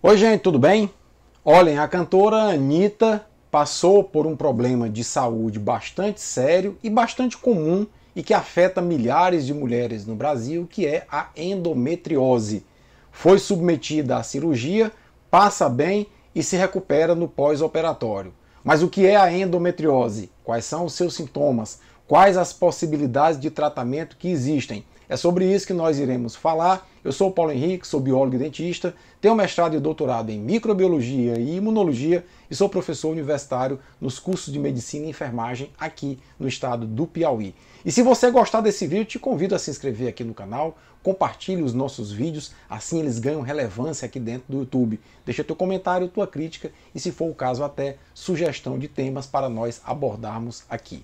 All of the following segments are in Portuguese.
Oi, gente, tudo bem? Olhem, a cantora Anitta passou por um problema de saúde bastante sério e bastante comum e que afeta milhares de mulheres no Brasil, que é a endometriose. Foi submetida à cirurgia, passa bem e se recupera no pós-operatório. Mas o que é a endometriose? Quais são os seus sintomas? Quais as possibilidades de tratamento que existem? É sobre isso que nós iremos falar. Eu sou Paulo Henrique, sou biólogo e dentista, tenho mestrado e doutorado em microbiologia e imunologia e sou professor universitário nos cursos de medicina e enfermagem aqui no estado do Piauí. E se você gostar desse vídeo, te convido a se inscrever aqui no canal, compartilhe os nossos vídeos, assim eles ganham relevância aqui dentro do YouTube. Deixa teu comentário, tua crítica e, se for o caso, até sugestão de temas para nós abordarmos aqui.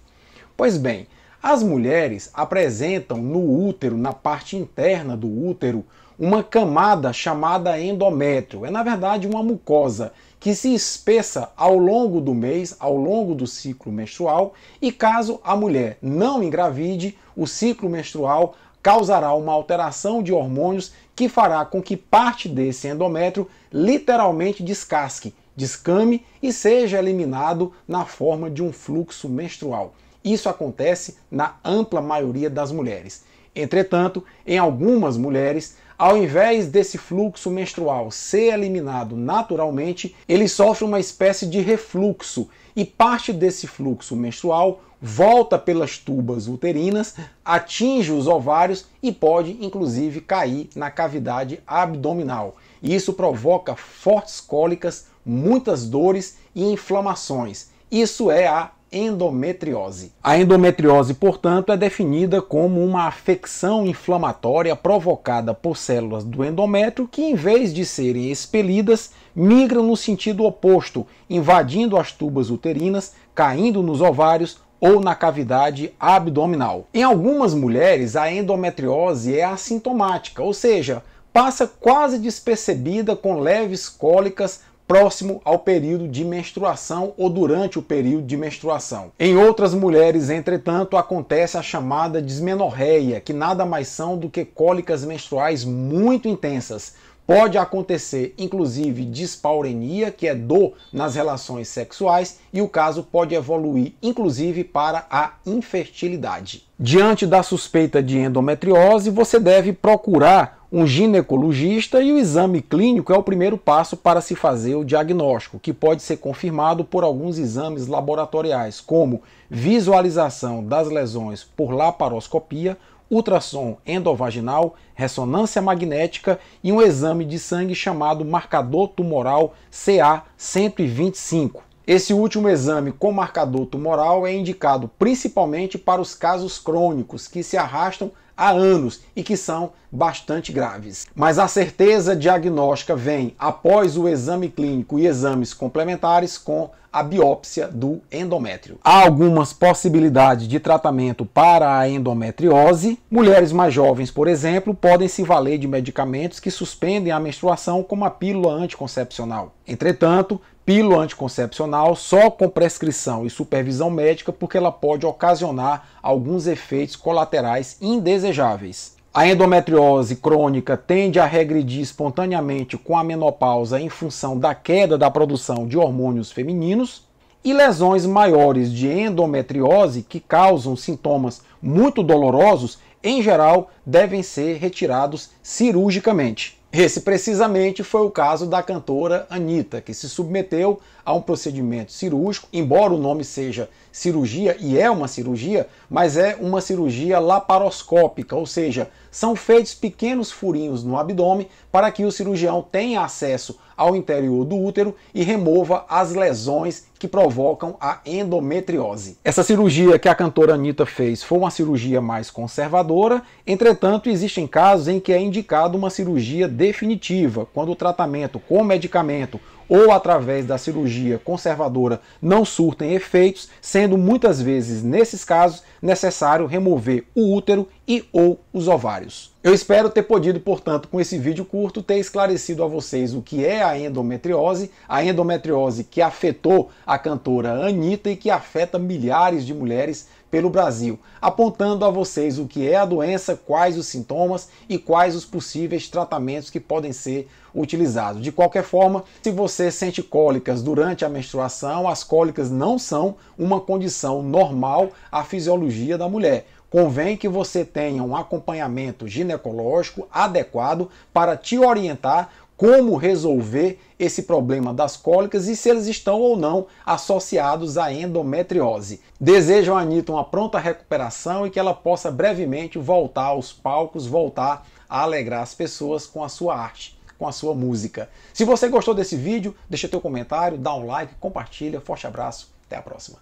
Pois bem, as mulheres apresentam no útero, na parte interna do útero, uma camada chamada endométrio. É na verdade uma mucosa que se espessa ao longo do mês, ao longo do ciclo menstrual, e caso a mulher não engravide, o ciclo menstrual causará uma alteração de hormônios que fará com que parte desse endométrio literalmente descasque, descame e seja eliminado na forma de um fluxo menstrual. Isso acontece na ampla maioria das mulheres. Entretanto, em algumas mulheres, ao invés desse fluxo menstrual ser eliminado naturalmente, ele sofre uma espécie de refluxo e parte desse fluxo menstrual volta pelas tubas uterinas, atinge os ovários e pode inclusive cair na cavidade abdominal. Isso provoca fortes cólicas, muitas dores e inflamações. Isso é a endometriose. A endometriose, portanto, é definida como uma afecção inflamatória provocada por células do endométrio que, em vez de serem expelidas, migram no sentido oposto, invadindo as tubas uterinas, caindo nos ovários ou na cavidade abdominal. Em algumas mulheres, a endometriose é assintomática, ou seja, passa quase despercebida com leves cólicas próximo ao período de menstruação ou durante o período de menstruação. Em outras mulheres, entretanto, acontece a chamada dismenorreia, que nada mais são do que cólicas menstruais muito intensas, Pode acontecer, inclusive, dispaurenia, que é dor nas relações sexuais, e o caso pode evoluir, inclusive, para a infertilidade. Diante da suspeita de endometriose, você deve procurar um ginecologista e o exame clínico é o primeiro passo para se fazer o diagnóstico, que pode ser confirmado por alguns exames laboratoriais, como visualização das lesões por laparoscopia ultrassom endovaginal, ressonância magnética e um exame de sangue chamado marcador tumoral CA125. Esse último exame com marcador tumoral é indicado principalmente para os casos crônicos que se arrastam há anos e que são bastante graves. Mas a certeza diagnóstica vem após o exame clínico e exames complementares com a biópsia do endométrio. Há algumas possibilidades de tratamento para a endometriose. Mulheres mais jovens, por exemplo, podem se valer de medicamentos que suspendem a menstruação, como a pílula anticoncepcional. Entretanto, pílula anticoncepcional só com prescrição e supervisão médica porque ela pode ocasionar alguns efeitos colaterais indesejáveis. A endometriose crônica tende a regredir espontaneamente com a menopausa em função da queda da produção de hormônios femininos e lesões maiores de endometriose que causam sintomas muito dolorosos, em geral, devem ser retirados cirurgicamente. Esse precisamente foi o caso da cantora Anitta, que se submeteu a um procedimento cirúrgico, embora o nome seja cirurgia, e é uma cirurgia, mas é uma cirurgia laparoscópica, ou seja, são feitos pequenos furinhos no abdômen para que o cirurgião tenha acesso ao interior do útero e remova as lesões que provocam a endometriose. Essa cirurgia que a cantora Anitta fez foi uma cirurgia mais conservadora, entretanto, existem casos em que é indicado uma cirurgia definitiva, quando o tratamento com medicamento ou através da cirurgia conservadora não surtem efeitos, sendo muitas vezes, nesses casos, necessário remover o útero e ou os ovários. Eu espero ter podido, portanto, com esse vídeo curto, ter esclarecido a vocês o que é a endometriose, a endometriose que afetou a cantora Anitta e que afeta milhares de mulheres pelo Brasil, apontando a vocês o que é a doença, quais os sintomas e quais os possíveis tratamentos que podem ser utilizados. De qualquer forma, se você sente cólicas durante a menstruação, as cólicas não são uma condição normal à fisiologia da mulher convém que você tenha um acompanhamento ginecológico adequado para te orientar como resolver esse problema das cólicas e se eles estão ou não associados à endometriose. Desejo a Anitta uma pronta recuperação e que ela possa brevemente voltar aos palcos, voltar a alegrar as pessoas com a sua arte, com a sua música. Se você gostou desse vídeo, deixa teu comentário, dá um like, compartilha, forte abraço, até a próxima.